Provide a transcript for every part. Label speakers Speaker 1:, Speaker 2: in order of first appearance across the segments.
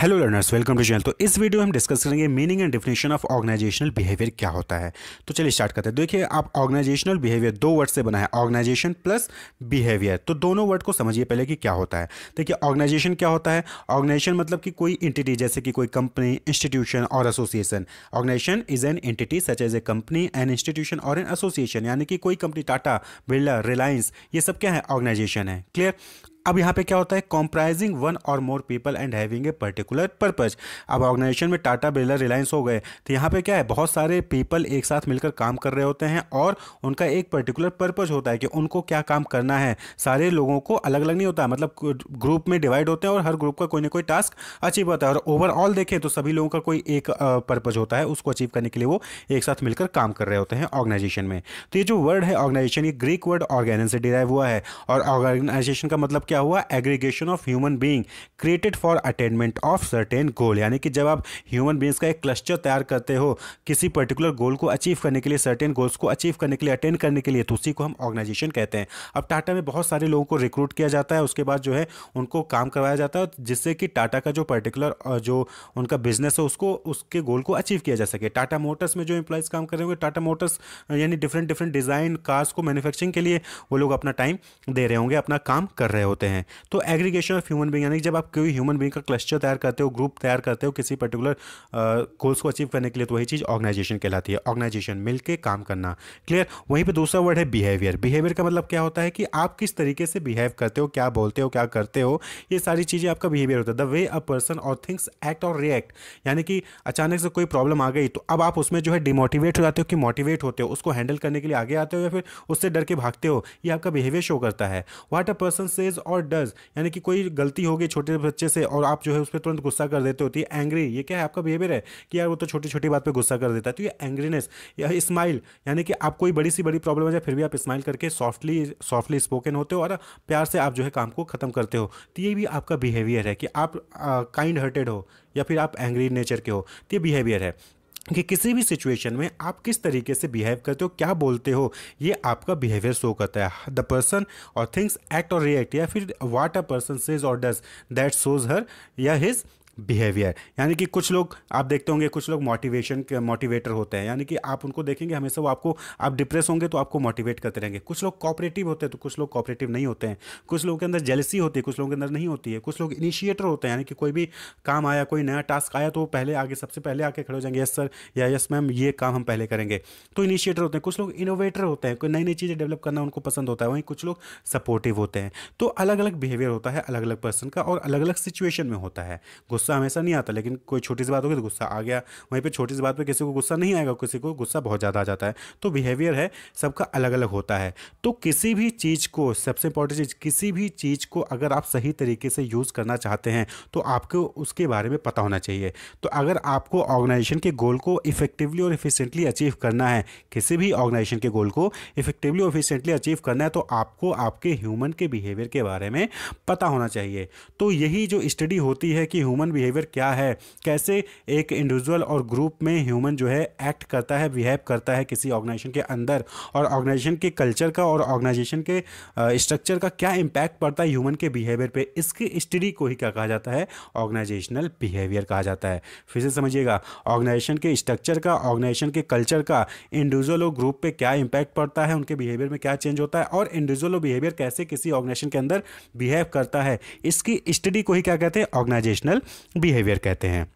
Speaker 1: hello learners welcome to channel तो इस video में हम डिस्कस करेंगे meaning and definition of organisational behaviour क्या होता है तो चलिए स्टार्ट करते हैं तो देखिए आप ऑर्गेनाइजेशनल बिहेवियर दो वर्ड से बना है ऑर्गेनाइजेशन प्लस बिहेवियर तो दोनों वर्ड को समझिए पहले कि क्या होता है देखिए ऑर्गेनाइजेशन क्या होता है ऑर्गेनाइजेशन मतलब कि कोई इंटिटी जैसे कि कोई कंपनी इंस्टीट्यूशन और association organisation is an entity such as a company an institution or an association यानी कि कोई कंपनी टाटा बिरला रिलायंस ये सब क्या है ऑर्गेनाइजेशन है क्लियर अब यहाँ पे क्या होता है comprising one or more people and having a particular purpose अब ऑर्गेनाइजेशन में टाटा बिरला रिलायंस हो गए तो यहाँ पे क्या है बहुत सारे पीपल एक साथ मिलकर काम कर रहे होते हैं और उनका एक पर्टिकुलर पर्पज होता है कि उनको क्या काम करना है सारे लोगों को अलग अलग नहीं होता है मतलब ग्रुप में डिवाइड होते हैं और हर ग्रुप का कोई ना कोई टास्क अचीव होता है और ओवरऑल देखें तो सभी लोगों का कोई एक पर्पज होता है उसको अचीव करने के लिए वो एक साथ मिलकर काम कर रहे होते हैं ऑर्गेनाइजेशन में तो ये जो वर्ड है ऑर्गेनाइजेशन ये ग्रीक वर्ड ऑर्गेनन से डिराइव हुआ है और ऑर्गेनाइजेशन का मतलब क्या हुआ aggregation of human being created for attainment of certain goal यानी कि जब आप ह्यूमन बींग्स का एक क्लस्टर तैयार करते हो किसी पर्टिकुलर गोल को अचीव करने के लिए सर्टेन गोल्स को अचीव करने के लिए अटेंड करने के लिए तो उसी को हम ऑर्गेनाइजेशन कहते हैं अब टाटा में बहुत सारे लोगों को रिक्रूट किया जाता है उसके बाद जो है उनको काम करवाया जाता है जिससे कि टाटा का जो पर्टिकुलर जो उनका बिजनेस है उसको उसके गोल को अचीव किया जा सके टाटा मोटर्स में जो एम्प्लॉयज़ काम कर रहे होंगे टाटा मोटर्स यानी डिफरेंट डिफरेंट डिज़ाइन कार्स को मैन्युफैक्चरिंग के लिए वो लोग अपना टाइम दे रहे होंगे अपना काम कर रहे होते होते हैं तो एग्रीगेशन ऑफ ह्यूमन बींग यानी जब आप कोई ह्यूमन बींग का क्लस्टर तैयार करते हो ग्रुप तैयार करते हो किसी पर्टिकुलर गोल्स को अचीव करने के लिए तो वही चीज़ ऑर्गेनाइजेशन कहलाती है ऑर्गेनाइजेशन मिलकर काम करना क्लियर वहीं पर दूसरा वर्ड है बिहेवियर बिहेवियर का मतलब क्या होता है कि आप किस तरीके से बिहेव करते हो क्या बोलते हो क्या करते हो ये सारी चीज़ें आपका बिहेवियर होता है the way a person or things act or react यानी कि अचानक से कोई प्रॉब्लम आ गई तो अब आप उसमें जो है डिमोटिवेट हो जाते हो कि मोटिवेट होते हो उसको हैंडल करने के लिए आगे आते हो या फिर उससे डर के भागते हो ये आपका बिहेवियर शो करता है what a person says or does यानी कि कोई गलती होगी छोटे बच्चे से और आप जो है उस पर तुरंत गुस्सा कर देते होती है एंग्री ये क्या है आपका बिहेवियर है कि यार वो तो छोटी छोटी बात पर गुस्सा कर देता है तो ये एंग्रीनेस या स्माइल यानी कि आप कोई बड़ी सी बड़ी प्रॉब्लम है जाए फिर भी आप स्माइल करके सॉफ्टली सॉफ्टली स्पोकन होते हो और प्यार से आप जो है काम को ख़त्म करते हो तो ये भी आपका बिहेवियर है कि आप काइंड हार्टेड हो या फिर आप एंग्री नेचर के हो तो ये बिहेवियर है कि किसी भी सिचुएशन में आप किस तरीके से बिहेव करते हो क्या बोलते हो ये आपका बिहेवियर शो करता है the person or things act or react या फिर what a person says or does that shows her या हिज बिहेवियर यानी कि कुछ लोग आप देखते होंगे कुछ लोग मोटिवेशन के मोटिवेटर होते हैं यानी कि आप उनको देखेंगे हमेशा वो आपको आप डिप्रेस होंगे तो आपको मोटिवेट करते रहेंगे कुछ लोग कॉपरेटिव होते हैं तो कुछ लोग कॉपरेटिव नहीं होते हैं कुछ लोगों के अंदर जेलसी होती है कुछ लोगों के अंदर नहीं होती है कुछ लोग इनिशिएटर होते हैं यानी कि कोई भी काम आया कोई नया टास्क आया तो वो पहले आगे सबसे पहले आके खड़े हो जाएंगे यस सर या यस मैम ये काम हम पहले करेंगे तो इनिशिएटर होते हैं कुछ लोग इनोवेटर होते हैं कोई नई नई चीज़ें डेवलप करना उनको पसंद होता है वहीं कुछ लोग सपोर्टिव होते हैं तो अलग अलग बिहेवियर होता है अलग अलग पर्सन का और अलग अलग सिचुएशन में होता है गुस्सा गुस्सा हमेशा नहीं आता लेकिन कोई छोटी सी बात होगी तो गुस्सा आ गया वहीं पर छोटी सी बात पर किसी को गुस्सा नहीं आएगा किसी को गुस्सा बहुत ज़्यादा आ जाता है तो बिहेवियर है सबका अलग अलग होता है तो किसी भी चीज़ को सबसे इंपॉर्टेंट चीज़ किसी भी चीज़ को अगर आप सही तरीके से यूज़ करना चाहते हैं तो आपको उसके बारे में पता होना चाहिए तो अगर आपको ऑर्गेनाइजेशन के गोल को इफेक्टिवली और इफिशेंटली अचीव करना है किसी भी ऑर्गेनाइजेशन के गोल को इफेक्टिवली और इफिशेंटली अचीव करना है तो आपको आपके ह्यूमन के बिहेवियर के बारे में पता होना चाहिए तो यही जो स्टडी होती है कि ह्यूमन ह्यूमन बिहेवियर क्या है कैसे एक इंडिविजुअल और ग्रुप में ह्यूमन जो है एक्ट करता है बिहेव करता है किसी ऑर्गेनाइजेशन के अंदर और ऑर्गेनाइजेशन के कल्चर का और ऑर्गेनाइजेशन के स्ट्रक्चर का क्या इम्पैक्ट पड़ता है ह्यूमन के बिहेवियर पर इसकी स्टडी को ही क्या कहा जाता है ऑर्गेनाइजेशनल बिहेवियर कहा जाता है फिर से समझिएगा ऑर्गेनाइजेशन के स्ट्रक्चर का ऑर्गेनाइजेशन के कल्चर का इंडिविजुअल और ग्रुप पर क्या इम्पैक्ट पड़ता है उनके बिहेवियर में क्या चेंज होता है और इंडिविजुअल और बिहेवियर कैसे किसी ऑर्गेनाइजेशन के अंदर बिहेव करता है इसकी स्टडी को ही क्या कहते हैं ऑर्गेनाइजेशनल बिहेवियर कहते हैं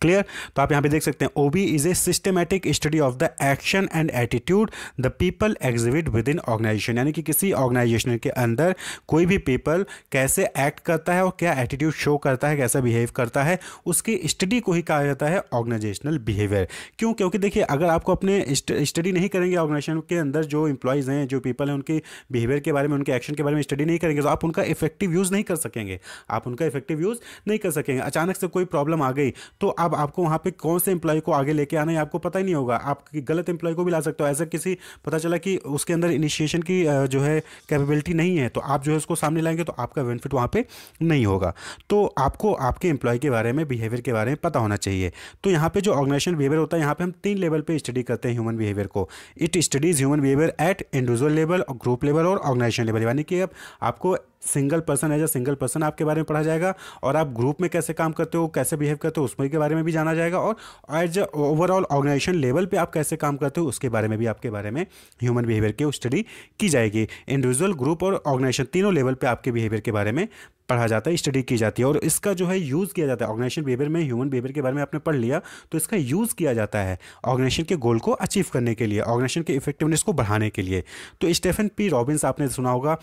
Speaker 1: क्लियर तो आप यहाँ पे देख सकते हैं OB is a systematic study of the action and attitude the people exhibit within organisation यानी कि किसी ऑर्गेनाइजेशन के अंदर कोई भी पीपल कैसे एक्ट करता है और क्या एटीट्यूड शो करता है कैसा बिहेव करता है उसकी स्टडी को ही कहा जाता है ऑर्गेनाइजेशनल बिहेवियर क्यों क्योंकि देखिए अगर आपको अपने स्टडी नहीं करेंगे ऑर्गेनाइजेशन के अंदर जो इंप्लॉयज़ हैं जो पीपल हैं उनके बिहेवियर के बारे में उनके एक्शन के बारे में स्टडी नहीं करेंगे तो आप उनका इफेक्टिव यूज़ नहीं कर सकेंगे आप उनका इफेक्टिव यूज़ नहीं कर सकेंगे अचानक से कोई प्रॉब्लम आ गई तो अब आपको वहां पे कौन से एम्प्लॉय को आगे लेके आना है आपको पता ही नहीं होगा आप गलत एम्प्लॉय को भी ला सकते हो ऐसा किसी पता चला कि उसके अंदर इनिशिएशन की जो है कैपेबिलिटी नहीं है तो आप जो है उसको सामने लाएंगे तो आपका बेनिफिट वहां पर नहीं होगा तो आपको आपके एम्प्लॉय के बारे में बिहेवियर के बारे में पता होना चाहिए तो यहाँ पर जो ऑर्गेनाइजेशन बिहेवियर होता है यहाँ पर हम तीन लेवल पर स्टडी करते हैं ह्यूमन बिहेवियर को it studies human behaviour at individual level group level और ऑर्गेनाइजेशन लेवल यानी कि अब आपको single person as a single person आपके बारे में पढ़ा जाएगा और आप ग्रुप में कैसे काम करते हो कैसे बिहेव करते हो उसमें के बारे में भी जाना जाएगा और एज ओवरऑल ऑर्गेनाइजेशन लेवल पे आप कैसे काम करते हो उसके बारे में भी आपके बारे में ह्यूमन बिहेवियर की स्टडी की जाएगी इंडिविजुअल ग्रुप और ऑर्गेनाइजेशन तीनों लेवल पर आपके बिहेवियर के बारे में पढ़ा जाता है स्टडी की जाती है और इसका जो है यूज़ किया जाता है ऑर्गेनाइजेशन बिहेवियर में ह्यूमन बिहेवियर के बारे में आपने पढ़ लिया तो इसका यूज़ किया जाता है ऑर्गेनाइजेशन के गोल को अचीव करने के लिए ऑर्गेनाइजेशन के इफेक्टिवनेस को बढ़ाने के लिए तो स्टेफन पी रॉबिन्स आपने सुना होगा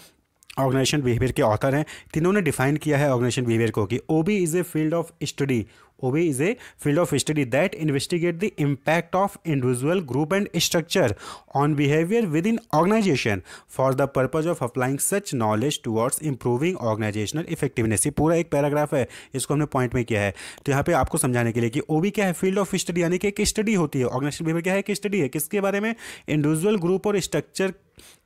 Speaker 1: ऑर्गेनाइजेशन बिहेवियर के ऑथर हैं ने डिफाइन किया है ऑर्गेनाइजेशन बिहेवियर को कि O B is a field of study is a field of study that investigate the impact of individual group and structure on behaviour within organisation for the purpose of applying such knowledge towards improving organisational effectiveness ये पूरा एक paragraph है इसको हमने point में किया है तो यहाँ पे आपको समझाने के लिए कि ओबी क्या है फील्ड ऑफ स्टडी यानी कि एक स्टडी होती है ऑर्गेनाइजेशन बिहेवियर क्या है एक स्टडी है किसके बारे में इंडिविजुअल ग्रुप और स्ट्रक्चर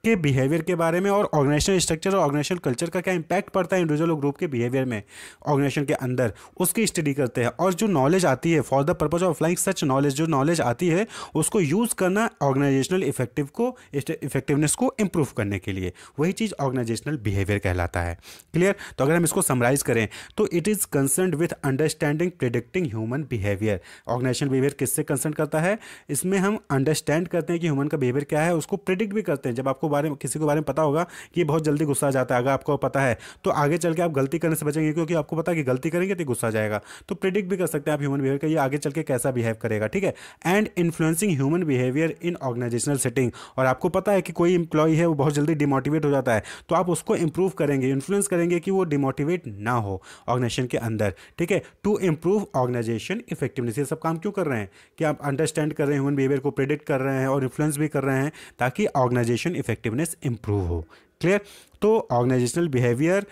Speaker 1: के बिहेवियर के बारे में और ऑर्गेनाइजेशन स्ट्रक्चर और ऑर्गेनाइजेशन कल्चर का क्या इंपैक्ट पड़ता है इंडिविजुअल ग्रुप के बिहेवियर में ऑर्गेनाइजेशन के अंदर उसकी स्टडी करते हैं और और जो नॉलेज आती है for the purpose of like such knowledge जो नॉलेज आती है उसको यूज़ करना ऑर्गेनाइजेशनल इफेक्टिव को इफेक्टिवनेस को इम्प्रूव करने के लिए वही चीज़ ऑर्गेनाइजेशनल बिहेवियर कहलाता है क्लियर तो अगर हम इसको समराइज करें तो it is concern with understanding predicting human behaviour organisational behaviour किससे कंसर्न करता है इसमें हम अंडरस्टैंड करते हैं कि ह्यूमन का बिहेवियर क्या है उसको प्रिडिक्ट भी करते हैं जब आपको बारे में किसी के बारे में पता होगा कि बहुत जल्दी गुस्सा जाता है अगर आपको पता है तो आगे चल के आप गलती करने से बचेंगे क्योंकि आपको पता है कि गलती करेंगे तो गुस्सा जाएगा तो प्रिडिक्ट भी कर सकते हैं आप ह्यूमन बिहेवियर का ये आगे चल के कैसा बिहेव करेगा ठीक है and influencing human behaviour in organisational setting और आपको पता है कि कोई इंप्लॉय है वो बहुत जल्दी डिमोटिवेट हो जाता है तो आप उसको इंप्रूव करेंगे इन्फ्लुएंस करेंगे कि वो डिमोटिवेट ना हो ऑर्गेनाइजेशन के अंदर ठीक है टू इंप्रूव ऑर्गेनाइजेशन इफेक्टिवनेस ये सब काम क्यों कर रहे हैं कि आप अंडरस्टैंड कर रहे हैं ह्यूमन बिहेवियर को प्रिडिक्ट कर रहे हैं और इन्फ्लुएंस भी कर रहे हैं ताकि ऑर्गेनाइजेशन इफेक्टिवनेस इंप्रूव हो क्लियर तो organisational behaviour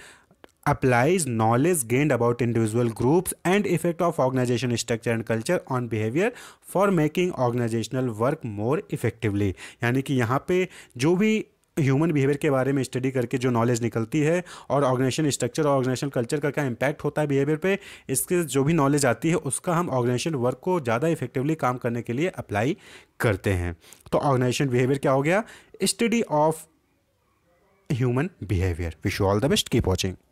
Speaker 1: applies knowledge gained about individual groups and effect of organization structure and culture on behavior for making organizational work more effectively यानी कि यहाँ पे जो भी ह्यूमन बिहेवियर के बारे में स्टडी करके जो नॉलेज निकलती है और ऑर्गेनाइजेशन स्ट्रक्चर और ऑर्गेनाइजेशन कल्चर का क्या इम्पैक्ट होता है बिहेवियर पे इसके जो भी नॉलेज आती है उसका हम ऑर्गेनाइजेशन वर्क को ज़्यादा इफेक्टिवली काम करने के लिए अप्लाई करते हैं तो ऑर्गेनाइजेशन बिहेवियर क्या हो गया study of human behaviour wish you all the best keep watching